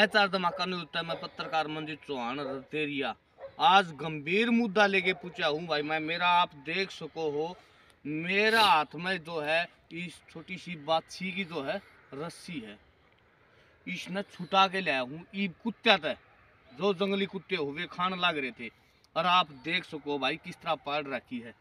HR धमाका news time मैं पत्रकार मंजीत चौहान रतेरिया आज गंभीर मुद्दा लेके पूछा हूँ भाई मैं मेरा आप देख सको हो मेरा हाथ में जो है इस छोटी सी बादशी की जो है रस्सी है इसने छुटा के लाया हूँ ई कुत्ते थे जो जंगली कुत्ते हुए खान लग रहे थे और आप देख सको भाई किस तरह पाड़ रखी है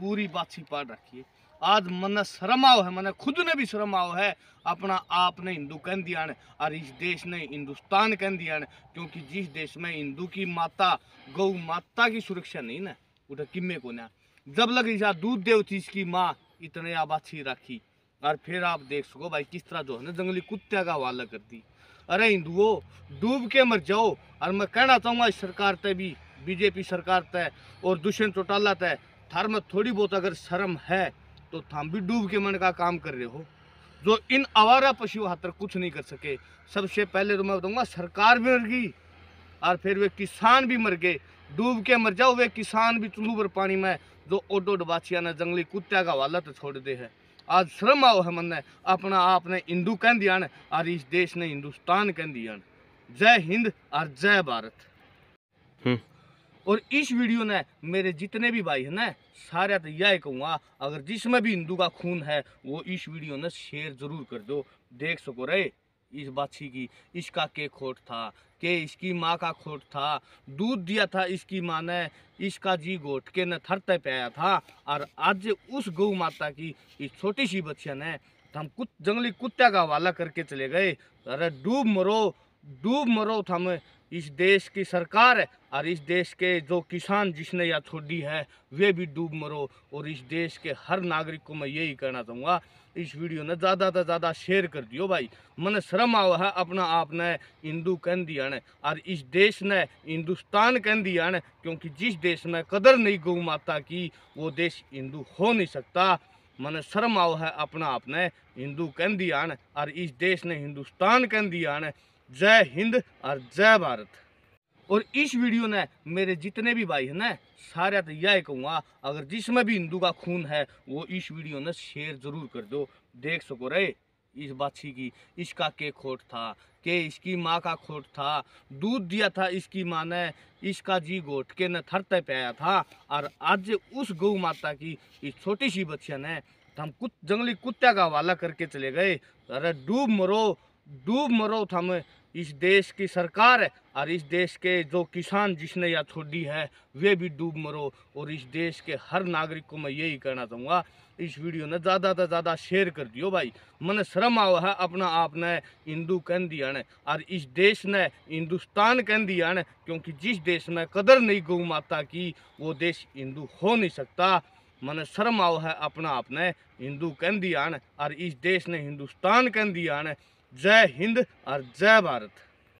पूरी बादशी पाड़ रखी है आज मन शर्म आओ है मैंने खुद ने भी शर्म आओ है अपना आप ने हिंदू कह दिया ने और इस देश ने हिंदुस्तान कह दिया ने क्योंकि जिस देश में हिंदू की माता गौ माता की सुरक्षा नहीं ना उठा किमे को ना जब लग ईसा दूध देव थी इसकी माँ इतने आबाछी राखी और फिर आप देख सको भाई किस तरह जो है ना जंगली कुत्ते का हवाला कर दी अरे हिंदुओं डूब के मर जाओ और मैं कहना चाहूँगा इस सरकार तय भी बीजेपी सरकार तय और दुष्यंत चौटाला तय थार में थोड़ी बहुत अगर शर्म है तो भी डूब के मन का काम कर रहे हो जो इन आवारा पशु हाथ कुछ नहीं कर सके सबसे पहले तो मैं बताऊंगा सरकार भी मर गई और फिर वे किसान भी मर गए डूब के मर जाओ वे किसान भी चूल्हू पर पानी में जो ओडो डबाचिया ने जंगली कुत्ते का वाला तो छोड़ दे है आज श्रम आओ है मन अपना आप ने हिंदू कह दिया और इस देश ने हिंदुस्तान कह दिया जय हिंद और जय भारत हम्म। और इस वीडियो ने मेरे जितने भी भाई हैं ना सारे तो यह कहूँगा अगर जिसमें भी हिंदू का खून है वो इस वीडियो ने शेयर जरूर कर दो देख सको रे इस बाछी की इसका के खोट था के इसकी माँ का खोट था दूध दिया था इसकी माँ ने इसका जी घोट के ने थरते पाया था और आज उस गौ माता की इस छोटी सी बच्चिया ने तो हम कुछ जंगली कुत्ते का हवाला करके चले गए अरे डूब मरो डूब मरो थम तो इस देश की सरकार है और इस देश के जो किसान जिसने यह छोड़ी है वे भी डूब मरो और इस देश के हर नागरिक को मैं यही कहना चाहूँगा इस वीडियो ने ज़्यादा से ज़्यादा शेयर कर दियो भाई मन शर्म आवा है अपना आप ने हिंदू कह दिया ने और इस देश ने हिंदुस्तान कह दिया ने क्योंकि जिस देश में कदर नहीं गौ माता की वो देश हिंदू हो नहीं सकता मन शर्म आओ है अपना आपने हिंदू कह दिया और इस देश ने हिंदुस्तान कह दिया जय हिंद और जय भारत और इस वीडियो ने मेरे जितने भी भाई है ना सारे तो यह कहूँगा अगर जिसमें भी हिंदू का खून है वो इस वीडियो ने शेयर ज़रूर कर दो देख सको रहे इस बाछी की इसका के खोट था के इसकी माँ का खोट था दूध दिया था इसकी माँ ने इसका जी घोट के ने थरते पाया था और आज उस गौ माता की इस छोटी सी बच्चिया ने तो हम कुछ जंगली कुत्ते का हवाला करके चले गए अरे डूब मरो डूब मरो थम तो इस देश की सरकार है और इस देश के जो किसान जिसने यह छोड़ी है वे भी डूब मरो और इस देश के हर नागरिक को मैं यही कहना चाहूँगा इस वीडियो ने ज़्यादा से ज़्यादा शेयर कर दियो भाई मैंने शर्म आओ है अपना आप ने हिंदू कह दिया ने और इस देश ने हिंदुस्तान कह दिया ने क्योंकि जिस देश में कदर नहीं गऊ माता की वो देश हिंदू हो नहीं सकता मन शर्म आओ है अपना आपने हिंदू कह दिया और इस देश ने हिंदुस्तान कह दिया जय हिंद और जय भारत